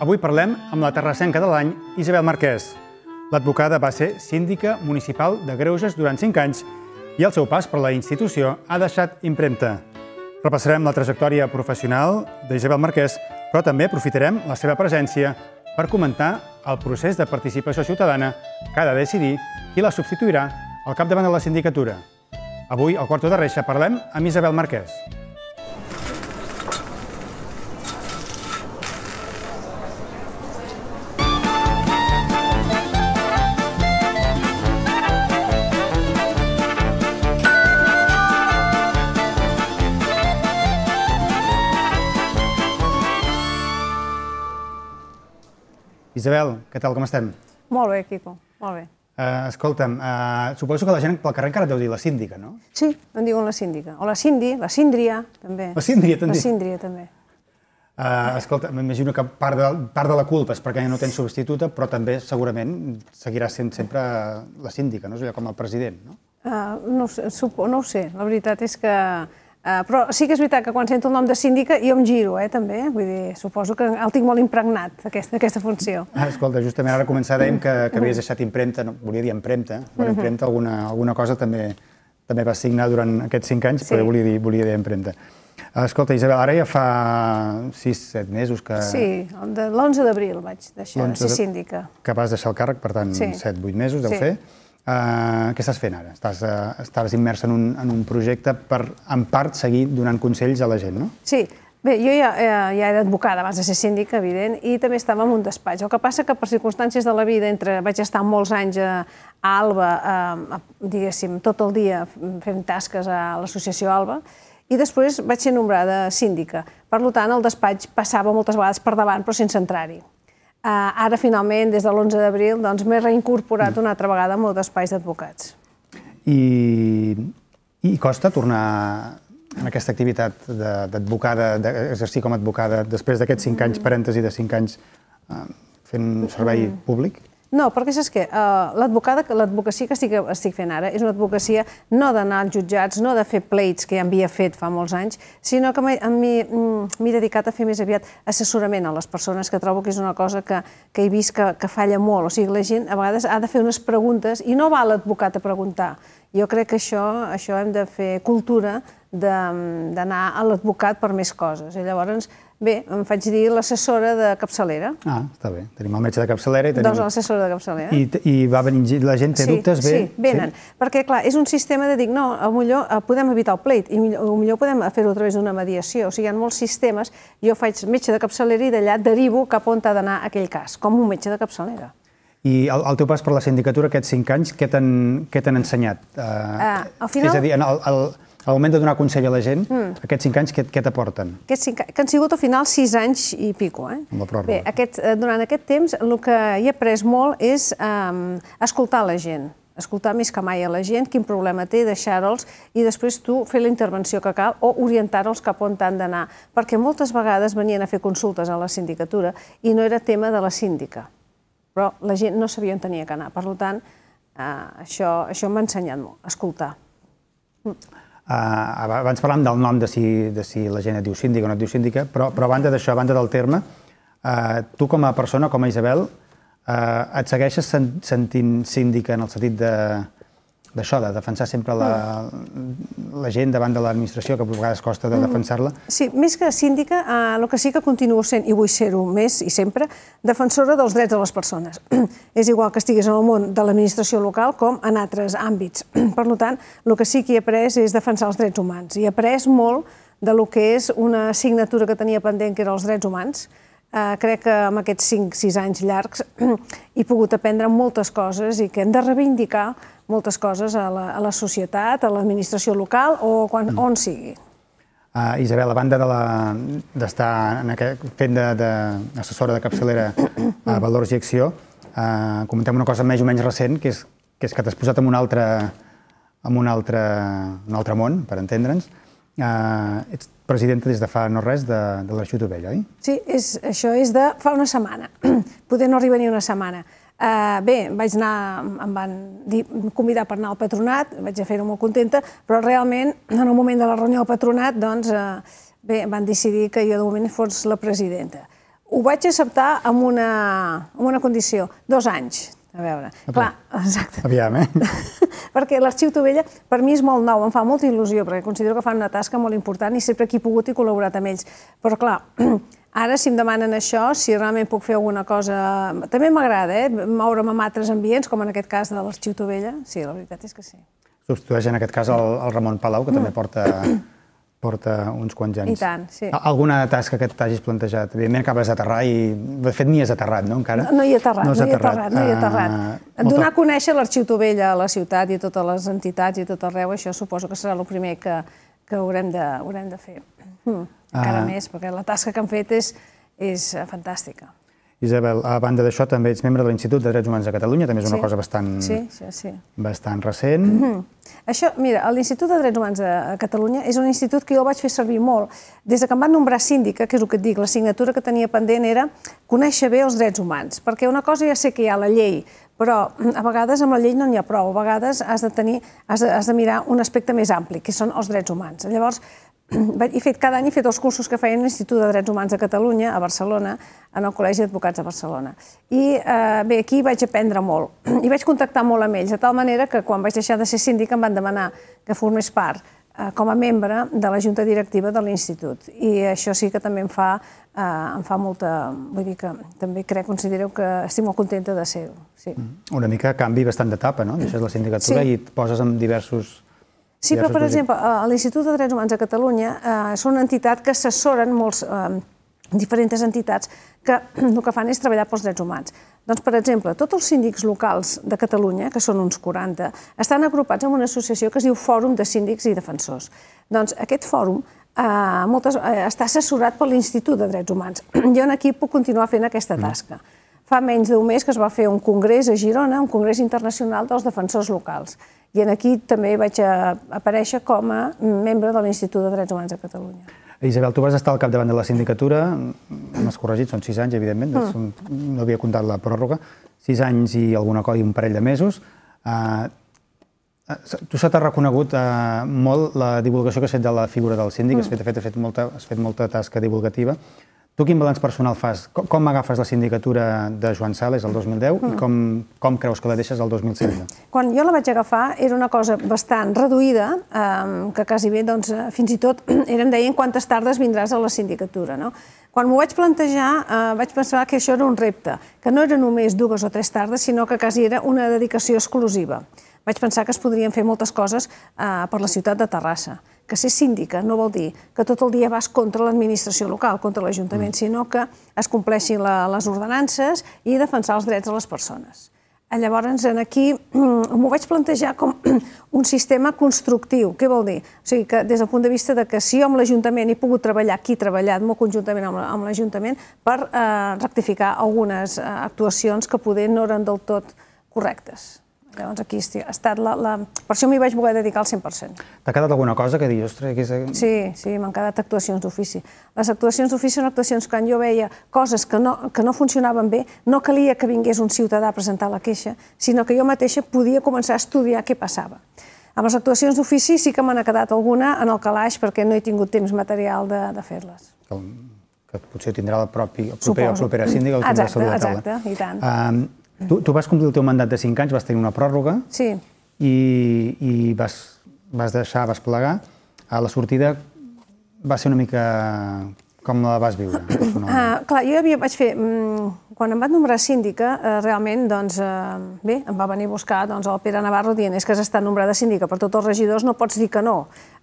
Avui parlem amb la terrassenca de l'any, Isabel Marquès. L'advocada va ser síndica municipal de Greuges durant 5 anys i el seu pas per la institució ha deixat impremta. Repassarem la trajectòria professional d'Isabel Marquès, però també aprofitarem la seva presència per comentar el procés de participació ciutadana que ha de decidir qui la substituirà al capdavant de la sindicatura. Avui, al Quarto de Reixa, parlem amb Isabel Marquès. Isabel, què tal, com estem? Molt bé, Quico, molt bé. Eh, escolta'm, eh, suposo que la gent pel carrer encara deu dir la síndica, no? Sí, em diuen la síndica. O la Cindy, la síndria, també. La síndria, també. La síndria, també. Eh, escolta, m'imagino que part de, part de la culpa és perquè no tens substituta, però també segurament seguirà sent sempre la síndica, no? És allò com el president, no? Ah, no, no ho sé, la veritat és que Eh, però sí que és veritat que quan sento el nom de síndica jo em giro, eh, també. Vull dir, suposo que el tinc molt impregnat, aquesta, aquesta funció. Ah, escolta, justament ara començar dèiem que, que havies deixat impremta, no, volia dir empremta, però impremta alguna, alguna cosa també també va signar durant aquests cinc anys, sí. però volia dir, volia dir empremta. Eh, escolta, Isabel, ara ja fa 6-7 mesos que... Sí, l'11 d'abril vaig deixar de ser síndica. Que vas deixar el càrrec, per tant, 7-8 mesos deu sí. fer. Uh, què estàs fent ara? Estàs, uh, estàs immersa en un, en un projecte per, en part, seguir donant consells a la gent, no? Sí. Bé, jo ja, eh, ja era advocada abans de ser síndic, evident, i també estava en un despatx. El que passa que per circumstàncies de la vida, entre vaig estar molts anys a, a Alba, a, a, diguéssim, tot el dia fent tasques a l'associació Alba, i després vaig ser nombrada síndica. Per tant, el despatx passava moltes vegades per davant, però sense entrar-hi. Ah, ara, finalment, des de l'11 d'abril, doncs, m'he reincorporat una altra vegada al meu espais d'advocats. I, I costa tornar en aquesta activitat d'advocada, d'exercir com a advocada, després d'aquests 5 anys, mm. parèntesi de 5 anys, ah, fent servei mm. públic? No, perquè saps què? Eh, l'advocacia que estic, fent ara és una advocacia no d'anar als jutjats, no de fer plates, que ja havia fet fa molts anys, sinó que mm, m'he dedicat a fer més aviat assessorament a les persones, que trobo que és una cosa que, que he vist que, que falla molt. O sigui, la gent a vegades ha de fer unes preguntes i no va l'advocat a preguntar. Jo crec que això, això hem de fer cultura mm, d'anar a l'advocat per més coses. I llavors Bé, em faig dir l'assessora de capçalera. Ah, està bé. Tenim el metge de capçalera i doncs tenim... Doncs l'assessora de capçalera. I, I va venir, la gent té sí, dubtes? Bé? Sí, venen. Sí? Perquè, clar, és un sistema de dir, no, millor eh, podem evitar el pleit, i millor, millor podem fer-ho a través d'una mediació. O sigui, hi ha molts sistemes, jo faig metge de capçalera i d'allà derivo cap on ha d'anar aquell cas, com un metge de capçalera. I el, el teu pas per la sindicatura, aquests cinc anys, què t'han ensenyat? Uh, uh, al final... És a dir, en el, el, el moment de donar consell a la gent, mm. aquests cinc anys, què, què t'aporten? Aquests cinc que han sigut al final sis anys i pico. Eh? Amb la pròrroga. Bé, aquest, eh, durant aquest temps el que he après molt és um, escoltar la gent escoltar més que mai a la gent, quin problema té, deixar-los i després tu fer la intervenció que cal o orientar-los cap on han d'anar. Perquè moltes vegades venien a fer consultes a la sindicatura i no era tema de la síndica, però la gent no sabia on tenia que anar. Per tant, eh, això, això m'ha ensenyat molt, escoltar. Mm. Eh, abans parlàvem del nom, de si, de si la gent et diu síndica o no et diu síndica, eh? però, però a banda d'això, a banda del terme, eh, tu com a persona, com a Isabel, eh, et segueixes sentint síndica en el sentit de, d'això, de defensar sempre la, la gent davant de l'administració, que a vegades costa de mm. defensar-la? Sí, més que síndica, eh, el que sí que continuo sent, i vull ser-ho més i sempre, defensora dels drets de les persones. És igual que estiguis en el món de l'administració local com en altres àmbits. Per tant, el que sí que he après és defensar els drets humans. I he après molt de lo que és una assignatura que tenia pendent, que era els drets humans, Uh, crec que amb aquests 5-6 anys llargs he pogut aprendre moltes coses i que hem de reivindicar moltes coses a la, a la societat, a l'administració local o quan, mm. on sigui. Uh, Isabel, a banda d'estar de aquest fent d'assessora de, de capçalera a Valors i Acció, uh, comentem una cosa més o menys recent, que és que, és que t'has posat en un altre, en un altre, un altre món, per entendre'ns. Uh, ets presidenta des de fa no res de, de l'Arxiu d'Ovell, oi? Sí, és, això és de fa una setmana. Poder no arribar ni una setmana. Eh, bé, vaig anar, em van dir, convidar per anar al patronat, vaig a fer-ho molt contenta, però realment, en el moment de la reunió al patronat, doncs, eh, bé, van decidir que jo de moment fos la presidenta. Ho vaig acceptar amb una, amb una condició, dos anys. A veure, a clar, exacte. Aviam, eh? perquè l'Arxiu Tovella per mi és molt nou, em fa molta il·lusió, perquè considero que fan una tasca molt important i sempre aquí he pogut i col·laborat amb ells. Però clar, ara si em demanen això, si realment puc fer alguna cosa... També m'agrada, eh? Moure'm amb altres ambients, com en aquest cas de l'Arxiu Tovella. Sí, la veritat és que sí. Substitueix en aquest cas el, el Ramon Palau, que mm. també porta porta uns quants anys. I tant, sí. Alguna tasca que t'hagis plantejat? Evidentment acabes d'aterrar i, de fet, ni has aterrat, no, encara? No, no hi he aterrat, no, no hi he aterrat, no hi he aterrat. Uh, ah, Donar a conèixer l'Arxiu Tovella a la ciutat i a totes les entitats i a tot arreu, això suposo que serà el primer que, que haurem, de, haurem de fer. Mm, encara uh, més, perquè la tasca que han fet és, és fantàstica. Isabel, a banda d'això, també ets membre de l'Institut de Drets Humans de Catalunya, també és una sí. cosa bastant, sí, sí, sí. bastant recent. Mm -hmm. Això, mira, l'Institut de Drets Humans de Catalunya és un institut que jo vaig fer servir molt. Des que em van nombrar síndica, que és el que et dic, la signatura que tenia pendent era conèixer bé els drets humans, perquè una cosa ja sé que hi ha la llei, però a vegades amb la llei no n'hi ha prou, a vegades has de, tenir, has de, has de mirar un aspecte més ampli, que són els drets humans. Llavors, he fet, cada any he fet els cursos que feien l'Institut de Drets Humans de Catalunya, a Barcelona, en el Col·legi d'Advocats de Barcelona. I eh, bé, aquí vaig aprendre molt. I vaig contactar molt amb ells, de tal manera que quan vaig deixar de ser síndic em van demanar que formés part eh, com a membre de la Junta Directiva de l'Institut. I això sí que també em fa, eh, em fa molta... Vull dir que també crec, considereu que estic molt contenta de ser-ho. Sí. Mm. Una mica canvi bastant d'etapa, no? Deixes la sindicatura sí. i et poses en diversos Sí, però, per exemple, a l'Institut de Drets Humans de Catalunya eh, són una entitat que assessoren molts, eh, diferents entitats que el que fan és treballar pels drets humans. Doncs, per exemple, tots els síndics locals de Catalunya, que són uns 40, estan agrupats en una associació que es diu Fòrum de Síndics i Defensors. Doncs aquest fòrum eh, moltes, eh, està assessorat per l'Institut de Drets Humans. Jo aquí puc continuar fent aquesta mm-hmm. tasca. Fa menys d'un mes que es va fer un congrés a Girona, un congrés internacional dels defensors locals i en aquí també vaig aparèixer com a membre de l'Institut de Drets Humans de Catalunya. Isabel, tu vas estar al capdavant de la sindicatura, m'has corregit, són sis anys, evidentment, mm. no havia comptat la pròrroga, sis anys i alguna cosa i un parell de mesos. Ah, ah, tu se t'ha reconegut ah, molt la divulgació que has fet de la figura del síndic, has, mm. fet, fet, fet molta, has fet molta tasca divulgativa. Tu quin balanç personal fas? Com, com agafes la sindicatura de Joan Sales el 2010 mm. i com, com creus que la deixes el 2016? Quan jo la vaig agafar era una cosa bastant reduïda, eh, que quasi bé doncs, fins i tot eren deien quantes tardes vindràs a la sindicatura. No? Quan m'ho vaig plantejar eh, vaig pensar que això era un repte, que no era només dues o tres tardes, sinó que quasi era una dedicació exclusiva. Vaig pensar que es podrien fer moltes coses eh, per la ciutat de Terrassa que ser síndica no vol dir que tot el dia vas contra l'administració local, contra l'Ajuntament, mm. sinó que es compleixin la, les ordenances i defensar els drets de les persones. Eh, llavors, en aquí m'ho vaig plantejar com un sistema constructiu. Què vol dir? O sigui, que des del punt de vista de que si jo amb l'Ajuntament he pogut treballar, aquí he treballat molt conjuntament amb l'Ajuntament, per eh, rectificar algunes eh, actuacions que poder no eren del tot correctes. Llavors doncs aquí ha estat la, la... Per això m'hi vaig voler dedicar al 100%. T'ha quedat alguna cosa que dius, ostres, aquí... És... Sí, sí, m'han quedat actuacions d'ofici. Les actuacions d'ofici són actuacions que quan jo veia coses que no, que no funcionaven bé, no calia que vingués un ciutadà a presentar la queixa, sinó que jo mateixa podia començar a estudiar què passava. Amb les actuacions d'ofici sí que me n'ha quedat alguna en el calaix perquè no he tingut temps material de, de fer-les. Que, que potser tindrà el propi, el proper, Suposo. el proper síndic, el tindrà sobre la taula. Exacte, i tant. Um, Tu, tu vas complir el teu mandat de 5 anys, vas tenir una pròrroga sí. i, i vas, vas deixar, vas plegar. A la sortida va ser una mica com la vas viure? Ah, clar, jo havia, vaig fer... Mm, quan em va nombrar síndica, eh, realment, doncs, eh, bé, em va venir a buscar doncs, el Pere Navarro dient és que has estat nombrada síndica per tots els regidors, no pots dir que no.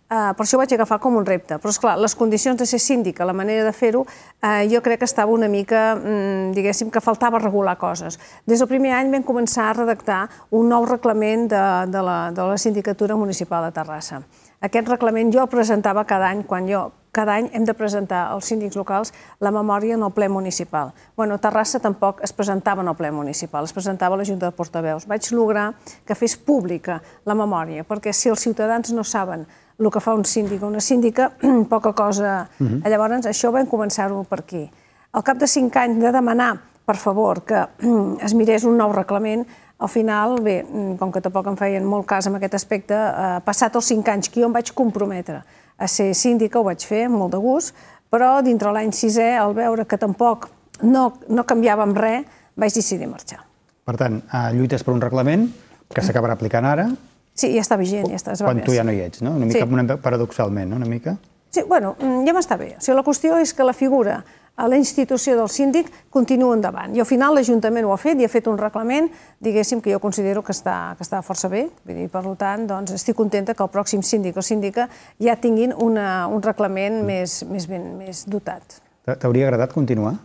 Eh, per això ho vaig agafar com un repte. Però, és clar, les condicions de ser síndica, la manera de fer-ho, eh, jo crec que estava una mica, mm, diguéssim, que faltava regular coses. Des del primer any vam començar a redactar un nou reglament de, de, la, de la Sindicatura Municipal de Terrassa. Aquest reglament jo el presentava cada any, quan jo cada any hem de presentar als síndics locals la memòria en el ple municipal. Bueno, a Terrassa tampoc es presentava en el ple municipal, es presentava a la Junta de Portaveus. Vaig lograr que fes pública la memòria, perquè si els ciutadans no saben el que fa un síndic o una síndica, poca cosa... Uh mhm. eh, -huh. Llavors, això vam començar-ho per aquí. Al cap de cinc anys de demanar, per favor, que es mirés un nou reglament, al final, bé, mm, com que tampoc em feien molt cas en aquest aspecte, eh, passat els cinc anys que jo em vaig comprometre a ser síndica, ho vaig fer amb molt de gust, però dintre l'any sisè, al veure que tampoc no, no canviàvem res, vaig decidir marxar. Per tant, eh, lluites per un reglament que s'acabarà aplicant ara. Sí, ja està vigent, ja està. Es va quan tu ja no hi ets, no? Una mica sí. paradoxalment, no? Una mica. Sí, bueno, mm, ja m'està bé. O sigui, la qüestió és que la figura a la institució del síndic continua endavant. I al final l'Ajuntament ho ha fet i ha fet un reglament, diguéssim, que jo considero que està, que està força bé. Vull dir, per tant, doncs, estic contenta que el pròxim síndic o síndica ja tinguin una, un reglament mm. més, més, ben, més dotat. T'hauria agradat continuar?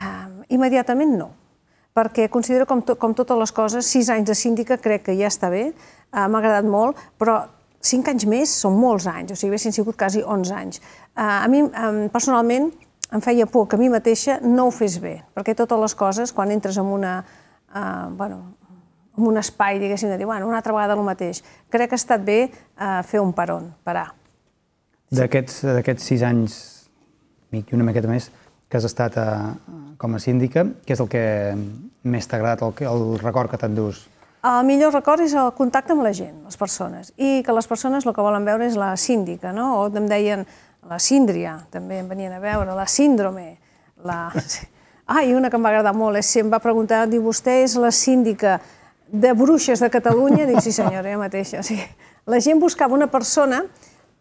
Uh, immediatament no, perquè considero com, to, com totes les coses, sis anys de síndica crec que ja està bé, uh, m'ha agradat molt, però cinc anys més són molts anys, o sigui, haguessin sigut quasi 11 anys. Uh, a mi, um, personalment, em feia por que a mi mateixa no ho fes bé, perquè totes les coses, quan entres en una, eh, bueno, en un espai, diguéssim, de dir, bueno, una altra vegada el mateix, crec que ha estat bé eh, fer un peron, parar. D'aquests sis anys i una miqueta més que has estat a, eh, com a síndica, què és el que més t'ha agradat, el, el record que t'endús? El millor record és el contacte amb la gent, les persones, i que les persones el que volen veure és la síndica, no? O em deien, la síndria, també em venien a veure, la síndrome, la... Ah, i una que em va agradar molt, és eh? si em va preguntar, diu, vostè és la síndica de bruixes de Catalunya? Dic, sí senyora, jo mateixa, sí. La gent buscava una persona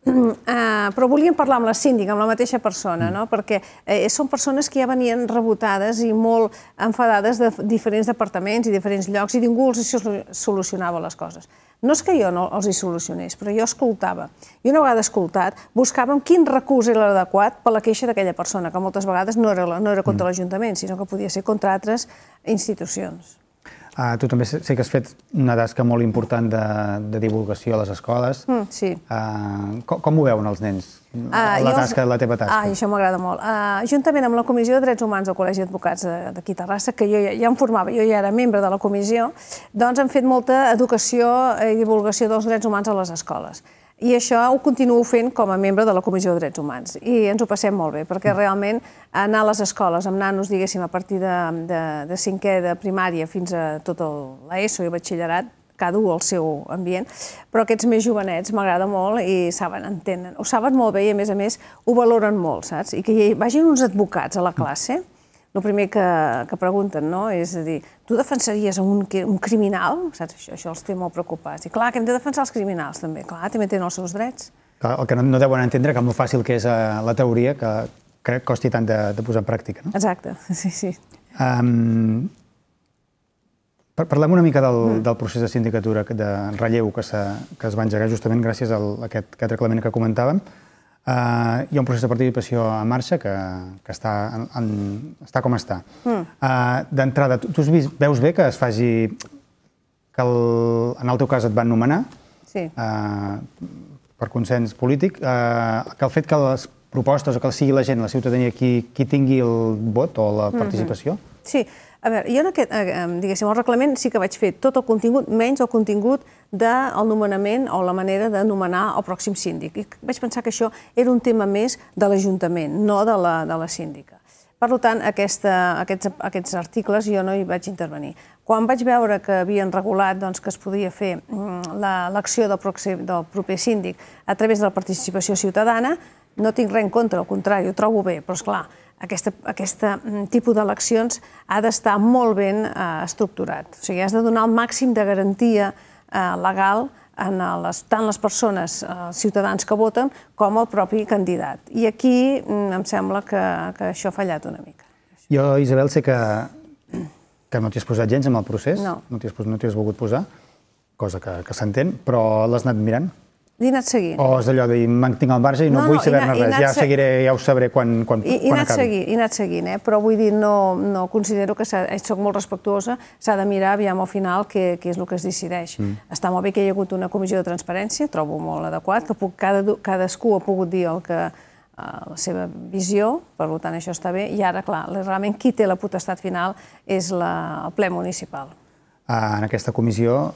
Mm, ah, però volíem parlar amb la síndica, amb la mateixa persona, no? perquè eh, són persones que ja venien rebotades i molt enfadades de diferents departaments i diferents llocs i ningú els solucionava les coses. No és que jo no els hi solucionés, però jo escoltava. I una vegada escoltat, buscàvem quin recurs era l'adequat per la queixa d'aquella persona, que moltes vegades no era, no era contra mm. l'Ajuntament, sinó que podia ser contra altres institucions. Uh, tu també sé que has fet una tasca molt important de, de divulgació a les escoles. Mm, sí. Uh, ah, com, com ho veuen els nens, uh, la, tasca, els... la teva tasca? Ah, això m'agrada molt. Uh, juntament amb la Comissió de Drets Humans del Col·legi d'Advocats eh, d'aquí Terrassa, que jo ja, ja em formava, jo ja era membre de la comissió, doncs hem fet molta educació i divulgació dels drets humans a les escoles. I això ho continuo fent com a membre de la Comissió de Drets Humans. I ens ho passem molt bé, perquè mm. realment anar a les escoles amb nanos, diguéssim, a partir de, de, de cinquè de primària fins a tot l'ESO i el batxillerat, cada un al seu ambient, però aquests més jovenets m'agrada molt i saben, entenen, ho saben molt bé i a més a més ho valoren molt, saps? I que hi vagin uns advocats a la mm. classe, el primer que, que pregunten, no? És a dir, tu defensaries un, un criminal? Saps? Això, això els té molt preocupats. I clar, que hem de defensar els criminals, també. Clar, també tenen els seus drets. Clar, el que no, no deuen entendre, que molt fàcil que és eh, la teoria, que, que costi tant de, de posar en pràctica, no? Exacte, sí, sí. Um, Parlem una mica del, mm. del procés de sindicatura de relleu que, que es va engegar justament gràcies a aquest, aquest reglament que comentàvem eh, hi ha un procés de participació a marxa que, que està, en, en, està com està. Mm. D'entrada, tu, tu vist, veus bé que es faci... que el, en el teu cas et van nomenar sí. eh, per consens polític, eh, que el fet que les propostes o que sigui la gent, la ciutadania, qui, qui tingui el vot o la hmm, hmm. participació... Mm -hmm. Sí, a veure, jo en aquest, eh, diguéssim, el reglament sí que vaig fer tot el contingut, menys el contingut del nomenament o la manera de nomenar el pròxim síndic. I vaig pensar que això era un tema més de l'Ajuntament, no de la, de la síndica. Per tant, aquesta, aquests, aquests articles jo no hi vaig intervenir. Quan vaig veure que havien regulat doncs, que es podia fer mm, l'acció la, del, del proper síndic a través de la participació ciutadana, no tinc res en contra, al contrari, ho trobo bé, però és clar, aquest aquesta mm, tipus d'eleccions ha d'estar molt ben eh, estructurat. O sigui, has de donar el màxim de garantia eh, legal en les, tant les persones, eh, els ciutadans que voten, com el propi candidat. I aquí mm, em sembla que, que això ha fallat una mica. Jo, Isabel, sé que, que no t'hi has posat gens amb el procés, no, no t'hi has, no has volgut posar, cosa que, que s'entén, però l'has anat mirant? he anat seguint. O és allò de mantenc al marge i no, no vull saber-ne res, ja, seguiré, ja ho sabré quan, quan, I, quan acabi. Seguint, he anat seguint, eh? però vull dir, no, no considero que sóc molt respectuosa, s'ha de mirar aviam al final què, què és el que es decideix. Mm. Està molt bé que hi ha hagut una comissió de transparència, trobo molt adequat, que puc, cada, cadascú ha pogut dir el que, eh, la seva visió, per tant això està bé, i ara, clar, realment qui té la potestat final és la, el ple municipal. Ah, en aquesta comissió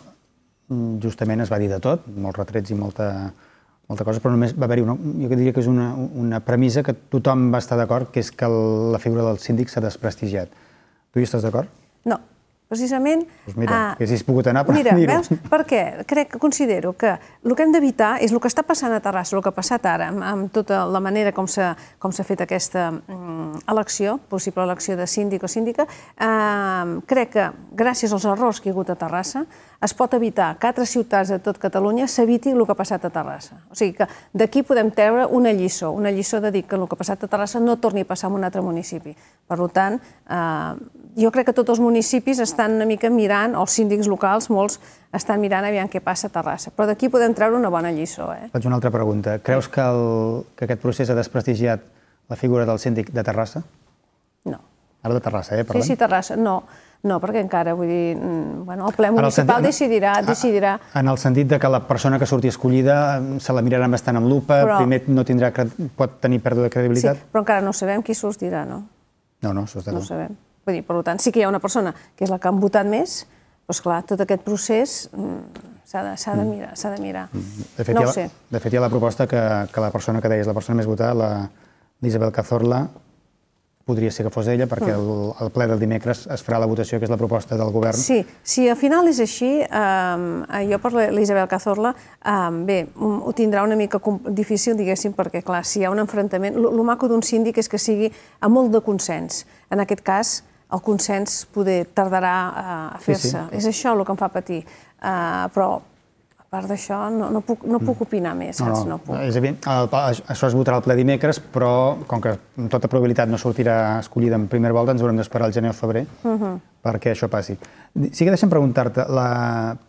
justament es va dir de tot, molts retrets i molta, molta cosa, però només va haver-hi una, jo diria que és una, una premissa que tothom va estar d'acord, que és que la figura del síndic s'ha desprestigiat. Tu hi estàs d'acord? No. Precisament... Doncs mira, mira, ah, haguessis pogut anar per mira, dir-ho. Veus? Per què? Crec, considero que el que hem d'evitar és el que està passant a Terrassa, el que ha passat ara, amb, amb tota la manera com s'ha fet aquesta mm, elecció, possible elecció de síndic o síndica, eh, crec que gràcies als errors que hi ha hagut a Terrassa es pot evitar que altres ciutats de tot Catalunya s'eviti el que ha passat a Terrassa. O sigui que d'aquí podem treure una lliçó, una lliçó de dir que el que ha passat a Terrassa no torni a passar en un altre municipi. Per tant, eh, jo crec que tots els municipis estan estan una mica mirant, els síndics locals, molts, estan mirant aviam què passa a Terrassa. Però d'aquí podem treure una bona lliçó. Eh? Faig una altra pregunta. Creus que, el, que aquest procés ha desprestigiat la figura del síndic de Terrassa? No. Ara de Terrassa, eh? Parlem. Sí, sí, Terrassa. No, no, perquè encara, vull dir, mm, bueno, el ple municipal el decidirà, decidirà... En el sentit de que la persona que surti escollida mm, se la miraran bastant amb lupa, però, primer no tindrà, pot tenir pèrdua de credibilitat... Sí, però encara no sabem qui sortirà, no? No, no, això de no. No sabem. Vull dir, per tant, sí que hi ha una persona que és la que han votat més, doncs clar, tot aquest procés mm, s'ha de, mm. de mirar. De, mm. mirar. de fet, no ho sé. De fet, hi ha la proposta que, que la persona que deies, la persona més votada, la, l'Isabel Cazorla, podria ser que fos ella, perquè el, el ple del dimecres es farà la votació, que és la proposta del govern. Sí, si al final és així, eh, jo per l'Isabel Cazorla, eh, bé, ho tindrà una mica difícil, diguéssim, perquè, clar, si hi ha un enfrontament... El maco d'un síndic és que sigui amb molt de consens. En aquest cas, el consens poder tardarà eh, a fer-se. És això el que em fa patir. Eh, però a part d'això, no, no, puc, no puc mm. opinar més, saps? No, puc. És evident, això es votarà al ple dimecres, però com que amb tota probabilitat no sortirà escollida en primera volta, ens haurem d'esperar al gener o febrer mhm. perquè això passi. Sí que deixem preguntar-te, la...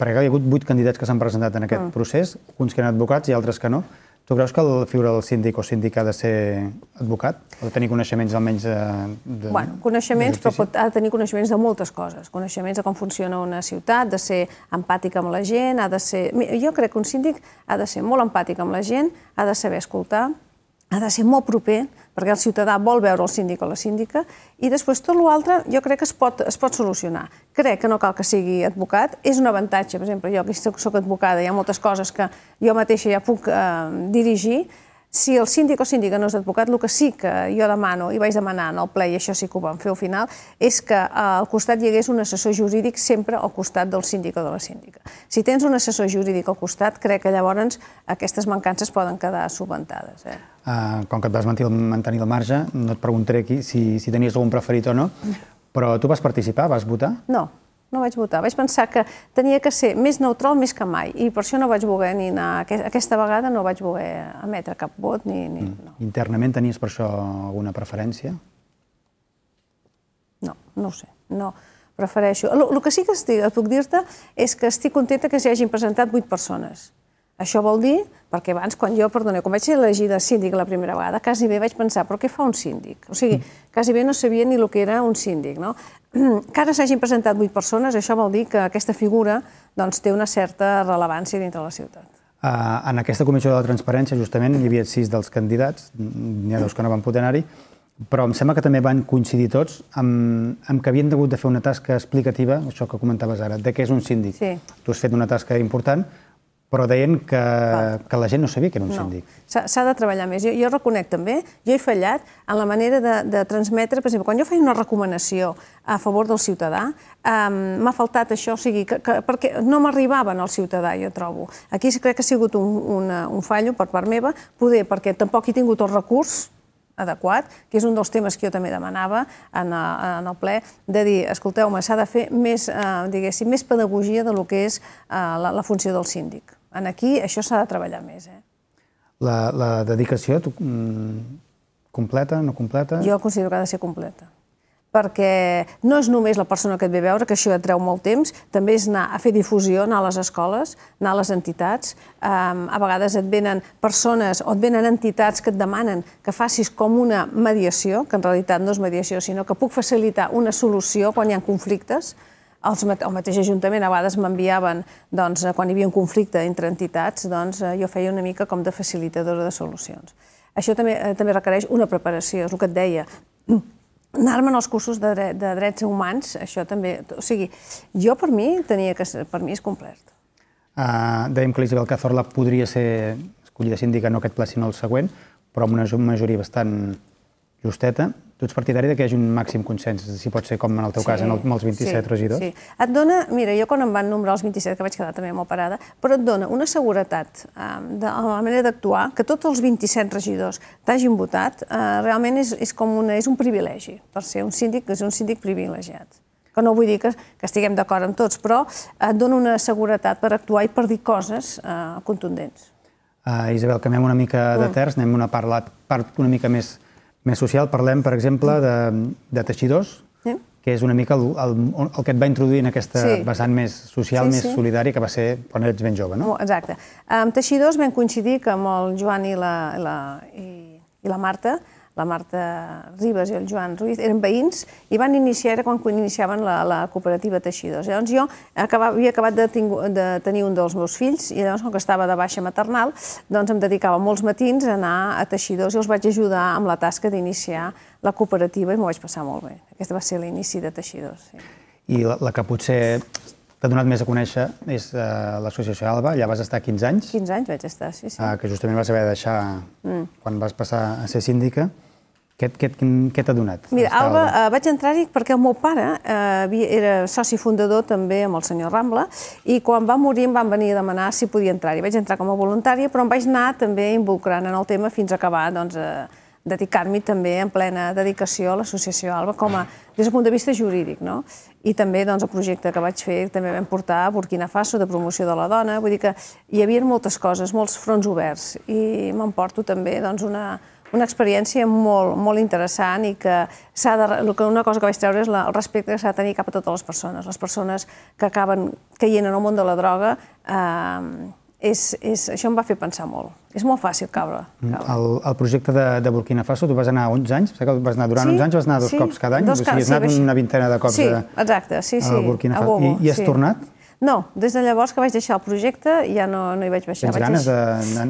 perquè hi ha hagut vuit candidats que s'han presentat en aquest mm. procés, uns que han advocats i altres que no. Tu creus que la figura del síndic o síndic ha de ser advocat? Ha de tenir coneixements almenys eh, de... de bueno, coneixements, de però pot, ha de tenir coneixements de moltes coses. Coneixements de com funciona una ciutat, de ser empàtic amb la gent, ha de ser... Jo crec que un síndic ha de ser molt empàtic amb la gent, ha de saber escoltar, ha de ser molt proper, perquè el ciutadà vol veure el síndic o la síndica, i després tot l'altre jo crec que es pot, es pot solucionar. Crec que no cal que sigui advocat, és un avantatge, per exemple, jo que soc advocada, hi ha moltes coses que jo mateixa ja puc eh, dirigir, si el síndic o síndica no és advocat, el que sí que jo demano, i vaig demanar en el ple, i això sí que ho vam fer al final, és que eh, al costat hi hagués un assessor jurídic sempre al costat del síndic o de la síndica. Si tens un assessor jurídic al costat, crec que llavors aquestes mancances poden quedar subventades. Eh? Uh, com que et vas mantenir al marge, no et preguntaré aquí si, si tenies algun preferit o no, però tu vas participar, vas votar? No no vaig votar. Vaig pensar que tenia que ser més neutral més que mai i per això no vaig voler ni anar, aquesta vegada no vaig voler emetre cap vot ni... ni mm. no. Internament tenies per això alguna preferència? No, no ho sé, no prefereixo. El, que sí que estic, puc dir-te és que estic contenta que s'hi hagin presentat vuit persones això vol dir, perquè abans, quan jo, perdoneu, quan vaig ser elegida síndic la primera vegada, quasi bé vaig pensar, però què fa un síndic? O sigui, quasi bé no sabia ni el que era un síndic, no? Que ara s'hagin presentat vuit persones, això vol dir que aquesta figura doncs, té una certa rellevància dintre la ciutat. Uh, en aquesta comissió de la transparència, justament, hi havia sis dels candidats, n'hi ha dos que no van poder anar-hi, però em sembla que també van coincidir tots amb, amb que havien hagut de fer una tasca explicativa, això que comentaves ara, de què és un síndic. Sí. Tu has fet una tasca important, però deien que, que la gent no sabia que era un no. síndic. S'ha de treballar més. Jo, jo reconec també, jo he fallat en la manera de, de transmetre, per exemple, quan jo feia una recomanació a favor del ciutadà, um, m'ha faltat això, o sigui, que, que, perquè no m'arribaven al ciutadà, jo trobo. Aquí crec que ha sigut un, una, un fallo per part meva, poder, perquè tampoc he tingut el recurs adequat, que és un dels temes que jo també demanava en, eh, en el ple, de dir, escolteu-me, s'ha de fer més, eh, diguéssim, més pedagogia de lo que és eh, la, la funció del síndic. En aquí això s'ha de treballar més. Eh? La, la dedicació tu, mm, completa, no completa? Jo considero que ha de ser completa perquè no és només la persona que et ve veure, que això et treu molt temps, també és anar a fer difusió, anar a les escoles, anar a les entitats. Um, a vegades et venen persones o et venen entitats que et demanen que facis com una mediació, que en realitat no és mediació, sinó que puc facilitar una solució quan hi ha conflictes, els, el mateix Ajuntament a vegades m'enviaven, doncs, eh, quan hi havia un conflicte entre entitats, doncs, eh, jo feia una mica com de facilitadora de solucions. Això també, eh, també requereix una preparació, és el que et deia. Anar-me'n als cursos de, dret, de drets humans, això també... O sigui, jo per mi tenia que ser, per mi és complert. Uh, dèiem que l'Isabel Cazorla podria ser escollida síndica, no aquest ple, sinó el següent, però amb una majoria bastant justeta. Tu ets partidari de que hi hagi un màxim consens, si pot ser com en el teu sí, cas, en el, amb els 27 sí, regidors? Sí, et dona... Mira, jo quan em van nombrar els 27, que vaig quedar també molt parada, però et dona una seguretat eh, de, la manera d'actuar, que tots els 27 regidors t'hagin votat, eh, realment és, és, com una, és un privilegi, per ser un síndic, és un síndic privilegiat que no vull dir que, que estiguem d'acord amb tots, però et dona una seguretat per actuar i per dir coses eh, contundents. Uh, Isabel, canviem una mica de mm. terç, anem a una part, part una mica més més social parlem, per exemple, de, de teixidors, sí. que és una mica el, el, el que et va introduir en aquesta sí. vessant més social, sí, més solidària, que va ser quan ets ben jove, no? Exacte. Amb teixidors vam coincidir que amb el Joan i la, la, i, i la Marta, la Marta Ribas i el Joan Ruiz, eren veïns, i van iniciar, era quan iniciaven la, la cooperativa Teixidors. Llavors jo acabava, havia acabat de, tingu, de tenir un dels meus fills, i llavors, com que estava de baixa maternal, doncs em dedicava molts matins a anar a Teixidors i els vaig ajudar amb la tasca d'iniciar la cooperativa i m'ho vaig passar molt bé. Aquest va ser l'inici de Teixidors. Sí. I la, la que potser t'ha donat més a conèixer és uh, l'associació ALBA, ja vas estar 15 anys. 15 anys vaig estar, sí, sí. Uh, que justament vas haver de deixar mm. quan vas passar a ser síndica. Què, t'ha donat? Mira, Alba, eh, vaig entrar-hi perquè el meu pare eh, era soci fundador també amb el senyor Rambla i quan va morir em van venir a demanar si podia entrar-hi. Vaig entrar com a voluntària, però em vaig anar també involucrant en el tema fins a acabar doncs, eh, dedicar-m'hi també en plena dedicació a l'associació Alba com a, des del punt de vista jurídic. No? I també doncs, el projecte que vaig fer també vam portar a Burkina Faso de promoció de la dona. Vull dir que hi havia moltes coses, molts fronts oberts i m'emporto també doncs, una, una experiència molt, molt interessant i que, de, que una cosa que vaig treure és la, el respecte que s'ha de tenir cap a totes les persones. Les persones que acaben caient en el món de la droga, eh, és, és, això em va fer pensar molt. És molt fàcil caure. Mm, caure. El, el projecte de, de Burkina Faso, tu vas anar 11 anys, que vas anar durant sí, 11 anys, vas anar dos sí, cops cada any, dos o sigui, has anat sí, una vintena de cops sí, a, exacte, sí, sí, a Burkina Faso. A Bobo, I, I has sí. tornat? No, des de llavors que vaig deixar el projecte ja no, no hi vaig baixar. Tens vaig ganes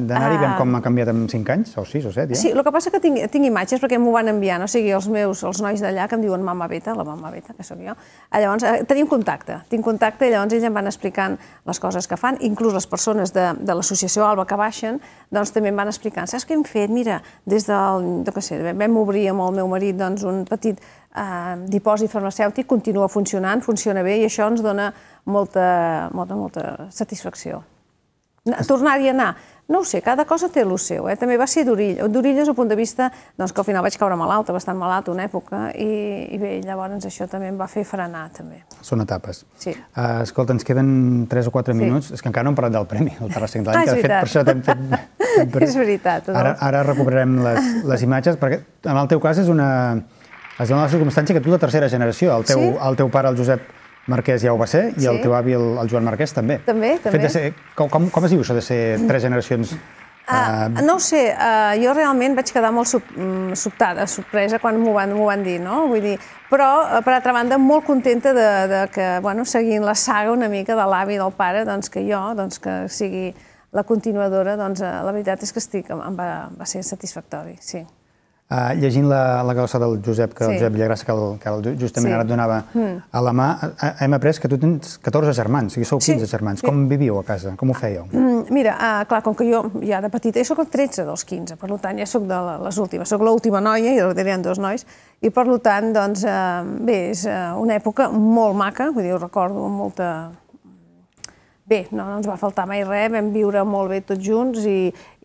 d'anar-hi, uh... com ha canviat en 5 anys, o 6 o 7, ja? Sí, el que passa que tinc, tinc imatges perquè m'ho van enviant, o sigui, els meus, els nois d'allà que em diuen mama beta, la mama beta, que sóc jo, ah, llavors eh, tenim contacte, tinc contacte i llavors ells em van explicant les coses que fan, inclús les persones de, de l'associació Alba que baixen, doncs també em van explicant, saps què hem fet? Mira, des del, no de, què sé, vam obrir amb el meu marit doncs, un petit eh, dipòsit farmacèutic continua funcionant, funciona bé i això ens dona molta, molta, molta satisfacció. Tornar-hi a anar. No ho sé, cada cosa té el seu. Eh? També va ser d'Orilla. D'Orilla és un punt de vista doncs, que al final vaig caure malalta, bastant malalta una època, i, i bé, llavors això també em va fer frenar, també. Són etapes. Sí. Uh, escolta, ens queden 3 o 4 sí. minuts. És que encara no hem parlat del premi, el Terrassa de l'any, ah, que de fet per això t'hem fet... és veritat. Ara, ara recuperarem les, les imatges, perquè en el teu cas és una es dona la circumstància que tu de tercera generació, el teu, sí? el teu pare, el Josep Marquès ja ho va ser, i sí? el teu avi, el, el Joan Marquès, també. També, també. Fet de ser, com, com, es diu això de ser tres generacions Uh, no ho sé, uh, jo realment vaig quedar molt sub, mm, sobtada, sorpresa, quan m'ho van, van dir, no? Vull dir, però, eh, per altra banda, molt contenta de, de que, bueno, seguint la saga una mica de l'avi i del pare, doncs que jo, doncs que sigui la continuadora, doncs la veritat és que estic, em va, va ser satisfactori, sí. Uh, llegint la, la cosa del Josep, que sí. el Josep Villagrassa, que, el, que el, justament sí. ara et donava mm. a la mà, eh, eh, hem après que tu tens 14 germans, i sou 15 sí. germans. Com sí. a casa? Com ho fèieu? Mm, mira, uh, clar, com que jo ja de petita, jo sóc el 13 dels 15, per tant, ja sóc de les últimes, sóc l'última noia, i darrere hi ha dos nois, i per tant, doncs, uh, bé, és una època molt maca, vull dir, ho recordo amb molta Bé, no, ens va faltar mai res, vam viure molt bé tots junts i,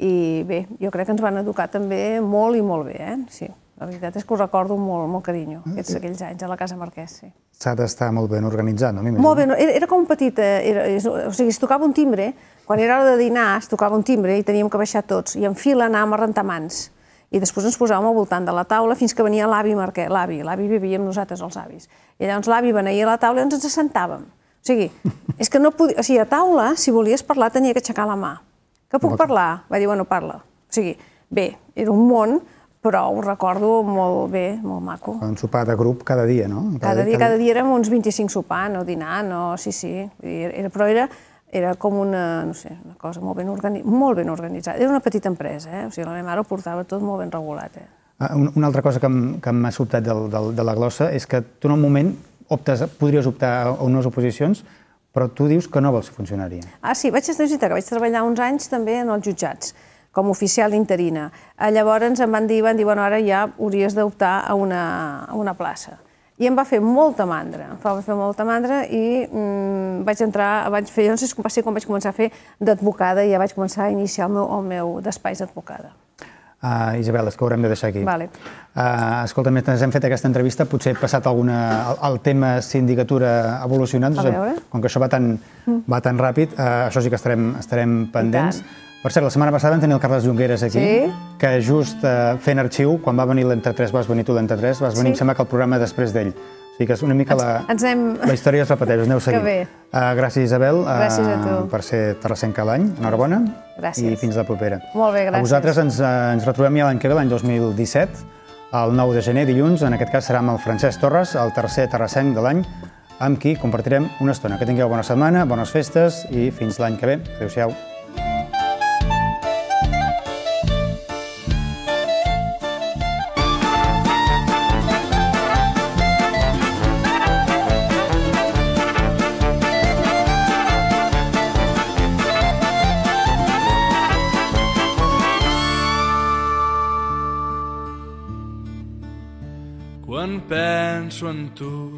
i bé, jo crec que ens van educar també molt i molt bé, eh? Sí, la veritat és que ho recordo molt, molt carinyo, mm, aquests, aquells anys a la Casa Marquès, sí. S'ha d'estar molt ben organitzat, no? Molt ben, era com un petit, eh, era, o sigui, es tocava un timbre, quan era hora de dinar es tocava un timbre i teníem que baixar tots, i en fila anàvem a rentar mans i després ens posàvem al voltant de la taula fins que venia l'avi Marquès, l'avi, l'avi vivia amb nosaltres, els avis. I llavors l'avi venia a la taula i ens ens assentàvem. O sigui, és que no podia... O sigui, a taula, si volies parlar, tenia que aixecar la mà. Que puc parlar? Va dir, bueno, parla. O sigui, bé, era un món, però ho recordo molt bé, molt maco. Un sopar de grup cada dia, no? Cada, cada dia, cada dia érem uns 25 sopant o dinant, o sí, sí. Era, però era, era com una, no sé, una cosa molt ben, organi molt ben organitzada. Era una petita empresa, eh? O sigui, la meva mare ho portava tot molt ben regulat, eh? Ah, una altra cosa que m'ha sobtat del, de la glossa és que tu en un moment optes, podries optar a unes oposicions, però tu dius que no vols ser funcionari. Ah, sí, vaig estar que vaig treballar uns anys també en els jutjats, com oficial interina. Eh, llavors em van dir, van dir, bueno, ara ja hauries d'optar a, una, a una plaça. I em va fer molta mandra, em va fer molta mandra i mm, vaig entrar, vaig fer, no sé com va ser quan vaig començar a fer d'advocada i ja vaig començar a iniciar el meu, el meu despatx d'advocada. Uh, Isabel, és que haurem de deixar aquí. Vale. Uh, escolta, mentre hem fet aquesta entrevista, potser he passat alguna... El, el tema sindicatura evolucionant, doncs, com que això va tan, mm. va tan ràpid, uh, això sí que estarem, estarem pendents. Per cert, la setmana passada vam tenir el Carles Jongueres aquí, sí? que just uh, fent arxiu, quan va venir l'Entre 3, vas venir tu l'Entre 3, vas venir, sí? em sembla que el programa després d'ell. Sí, sigui que és una mica la, ens hem... la història es repeteix, aneu seguint. Que bé. Uh, gràcies, Isabel, uh, gràcies a tu. per ser terrassenca l'any. Enhorabona. Gràcies. I fins la propera. Molt bé, gràcies. A vosaltres ens, uh, ens retrobem ja l'any que ve, l'any 2017, el 9 de gener, dilluns. En aquest cas serà amb el Francesc Torres, el tercer terrassenc de l'any, amb qui compartirem una estona. Que tingueu bona setmana, bones festes i fins l'any que ve. Adéu-siau. muito